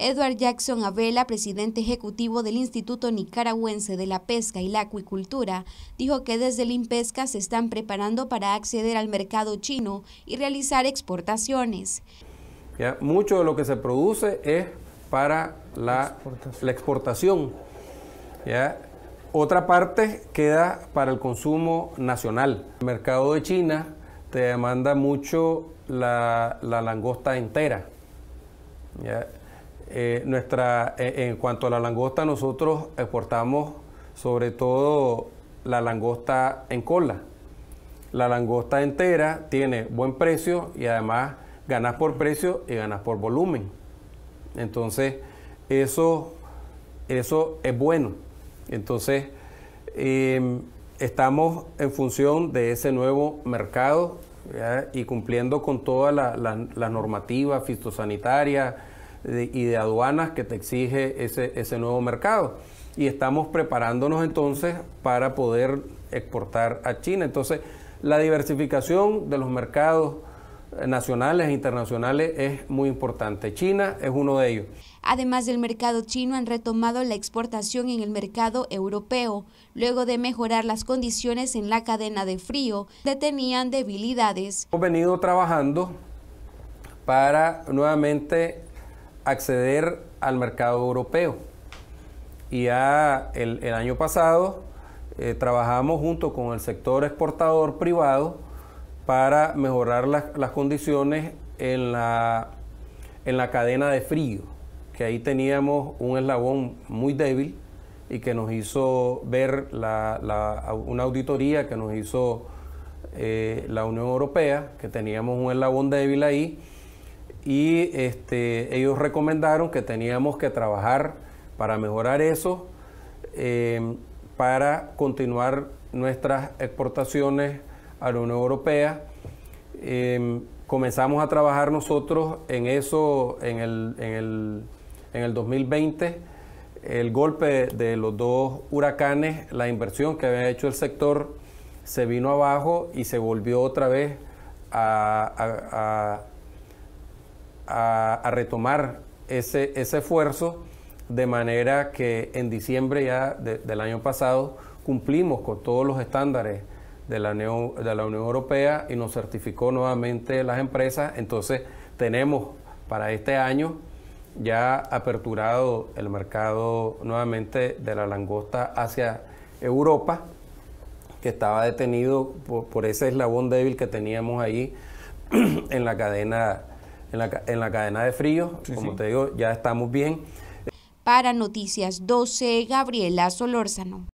Edward Jackson Avela, presidente ejecutivo del Instituto Nicaragüense de la Pesca y la Acuicultura, dijo que desde el INPESCA se están preparando para acceder al mercado chino y realizar exportaciones. mucho de lo que se produce es para la, exportación. Otra parte queda para el consumo nacional. El mercado de China te demanda mucho la, langosta entera. Eh, nuestra, eh, en cuanto a la langosta, nosotros exportamos sobre todo la langosta en cola. La langosta entera tiene buen precio y además ganas por precio y ganas por volumen. Entonces, eso, eso es bueno. Entonces, em, estamos en función de ese nuevo mercado y cumpliendo con todas las la, la normativas fitosanitarias y de aduanas que te exige ese, ese nuevo mercado. Y estamos preparándonos entonces para poder exportar a China. Entonces, la diversificación de los mercados eh, nacionales e internacionales es muy importante. China es uno de ellos. Además del mercado chino, han retomado la exportación en el mercado europeo. Luego de mejorar las condiciones en la cadena de frío, tenían debilidades. Hemos venido trabajando para nuevamente acceder al mercado europeo. Y ya el, año pasado eh, trabajamos junto con el sector exportador privado para mejorar las, condiciones en la, en la cadena de frío, que ahí teníamos un eslabón muy débil y que nos hizo ver la, una auditoría que nos hizo eh, la Unión Europea, que teníamos un eslabón débil ahí y este, ellos recomendaron que teníamos que trabajar para mejorar eso, eh, para continuar nuestras exportaciones a la Unión Europea. Eh, comenzamos a trabajar nosotros en eso en el, 2020. El golpe de los dos huracanes, la inversión que había hecho el sector se vino abajo y se volvió otra vez a a, retomar ese, ese, esfuerzo, de manera que en diciembre ya del año pasado cumplimos con todos los estándares de la, Unión, de la Unión Europea y nos certificó nuevamente las empresas. Entonces tenemos para este año ya aperturado el mercado nuevamente de la langosta hacia Europa, que estaba detenido por, por ese eslabón débil que teníamos ahí en la cadena en la, cadena de frío. Como te digo, ya estamos bien. Para Noticias 12, Gabriela Solórzano.